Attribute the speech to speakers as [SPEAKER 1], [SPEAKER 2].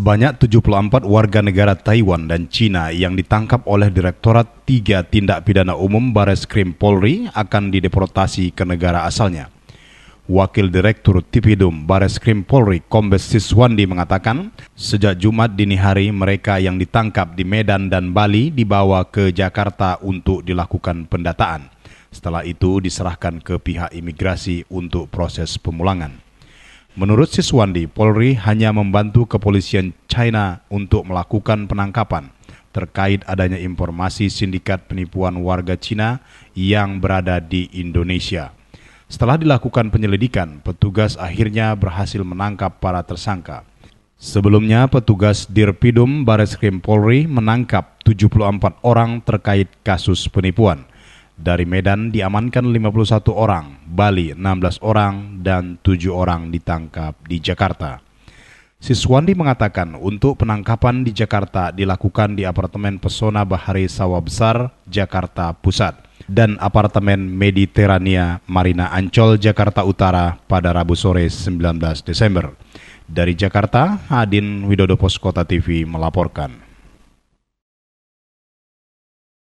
[SPEAKER 1] sebanyak 74 warga negara Taiwan dan Cina yang ditangkap oleh Direktorat 3 Tindak Pidana Umum Bares Krim Polri akan dideportasi ke negara asalnya. Wakil Direktur Tipidum Bares Krim Polri Kombes Siswandi mengatakan, sejak Jumat dini hari mereka yang ditangkap di Medan dan Bali dibawa ke Jakarta untuk dilakukan pendataan. Setelah itu diserahkan ke pihak imigrasi untuk proses pemulangan. Menurut Siswandi, Polri hanya membantu kepolisian China untuk melakukan penangkapan terkait adanya informasi sindikat penipuan warga Cina yang berada di Indonesia. Setelah dilakukan penyelidikan, petugas akhirnya berhasil menangkap para tersangka. Sebelumnya, petugas Dirpidum Baris Polri menangkap 74 orang terkait kasus penipuan. Dari Medan diamankan 51 orang, Bali 16 orang dan 7 orang ditangkap di Jakarta. Siswandi mengatakan untuk penangkapan di Jakarta dilakukan di apartemen Pesona Bahari Sawah Besar, Jakarta Pusat dan apartemen Mediterania Marina Ancol, Jakarta Utara pada Rabu sore 19 Desember. Dari Jakarta, Adin Widodo Poskota TV melaporkan.